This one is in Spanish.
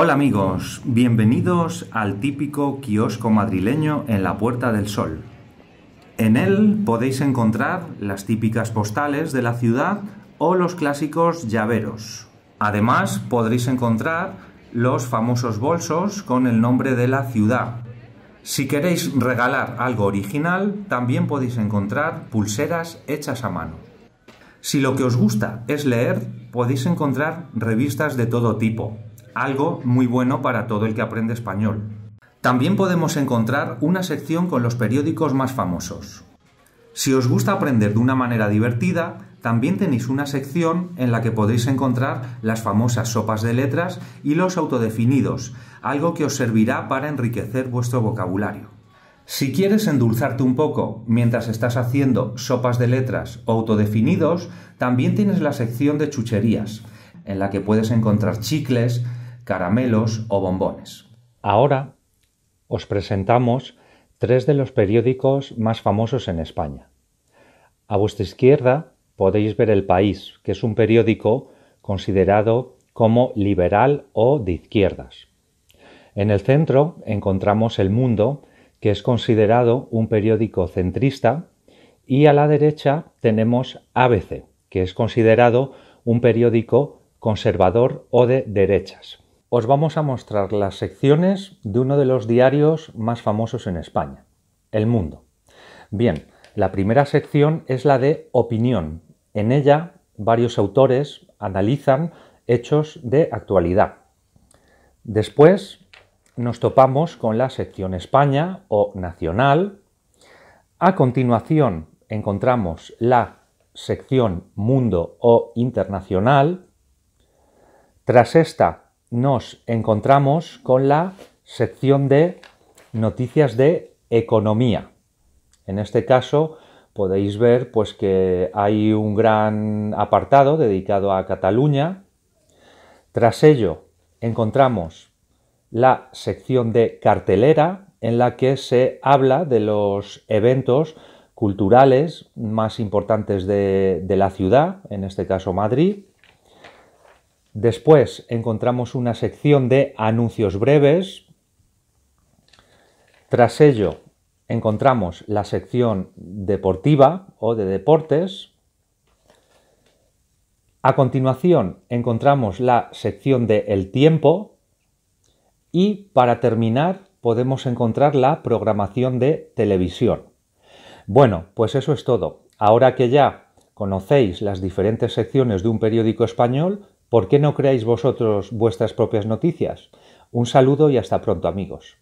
Hola amigos, bienvenidos al típico kiosco madrileño en la Puerta del Sol. En él podéis encontrar las típicas postales de la ciudad o los clásicos llaveros. Además podréis encontrar los famosos bolsos con el nombre de la ciudad. Si queréis regalar algo original, también podéis encontrar pulseras hechas a mano. Si lo que os gusta es leer, podéis encontrar revistas de todo tipo, algo muy bueno para todo el que aprende español. También podemos encontrar una sección con los periódicos más famosos. Si os gusta aprender de una manera divertida, también tenéis una sección en la que podéis encontrar las famosas sopas de letras y los autodefinidos, algo que os servirá para enriquecer vuestro vocabulario. Si quieres endulzarte un poco mientras estás haciendo sopas de letras o autodefinidos, también tienes la sección de chucherías, en la que puedes encontrar chicles, caramelos o bombones. Ahora os presentamos tres de los periódicos más famosos en España. A vuestra izquierda podéis ver El País, que es un periódico considerado como liberal o de izquierdas. En el centro encontramos El Mundo, que es considerado un periódico centrista, y a la derecha tenemos ABC, que es considerado un periódico conservador o de derechas os vamos a mostrar las secciones de uno de los diarios más famosos en España, El Mundo. Bien, la primera sección es la de opinión. En ella, varios autores analizan hechos de actualidad. Después nos topamos con la sección España o Nacional. A continuación encontramos la sección Mundo o Internacional. Tras esta nos encontramos con la sección de noticias de economía. En este caso podéis ver pues que hay un gran apartado dedicado a Cataluña. Tras ello encontramos la sección de cartelera en la que se habla de los eventos culturales más importantes de, de la ciudad, en este caso Madrid. Después encontramos una sección de anuncios breves. Tras ello encontramos la sección deportiva o de deportes. A continuación encontramos la sección de el tiempo y para terminar podemos encontrar la programación de televisión. Bueno, pues eso es todo. Ahora que ya conocéis las diferentes secciones de un periódico español, ¿Por qué no creáis vosotros vuestras propias noticias? Un saludo y hasta pronto amigos.